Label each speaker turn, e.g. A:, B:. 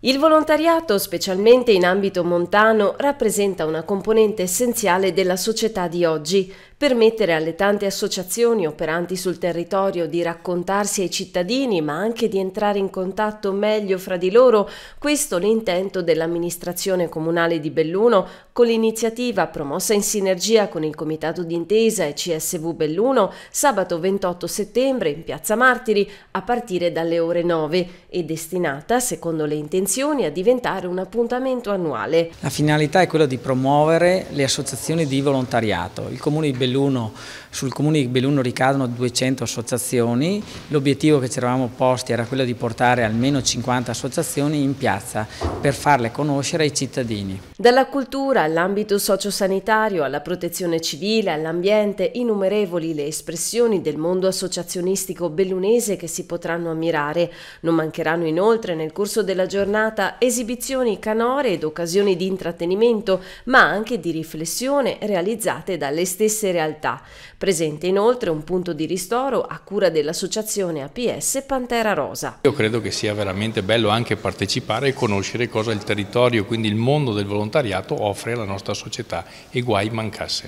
A: Il volontariato, specialmente in ambito montano, rappresenta una componente essenziale della società di oggi. Permettere alle tante associazioni operanti sul territorio di raccontarsi ai cittadini, ma anche di entrare in contatto meglio fra di loro, questo l'intento dell'amministrazione comunale di Belluno con l'iniziativa promossa in sinergia con il Comitato d'Intesa e CSV Belluno sabato 28 settembre in Piazza Martiri a partire dalle ore 9 e destinata, secondo le intenzioni, intenzione a diventare un appuntamento annuale.
B: La finalità è quella di promuovere le associazioni di volontariato. Comune di Belluno, sul comune di Belluno ricadono 200 associazioni, l'obiettivo che ci eravamo posti era quello di portare almeno 50 associazioni in piazza per farle conoscere ai cittadini.
A: Dalla cultura all'ambito sociosanitario, alla protezione civile, all'ambiente, innumerevoli le espressioni del mondo associazionistico bellunese che si potranno ammirare. Non mancheranno inoltre nel corso della giornata giornata esibizioni canore ed occasioni di intrattenimento, ma anche di riflessione realizzate dalle stesse realtà. Presente inoltre un punto di ristoro a cura dell'associazione APS Pantera Rosa.
C: Io credo che sia veramente bello anche partecipare e conoscere cosa il territorio, quindi il mondo del volontariato, offre alla nostra società e guai mancasse.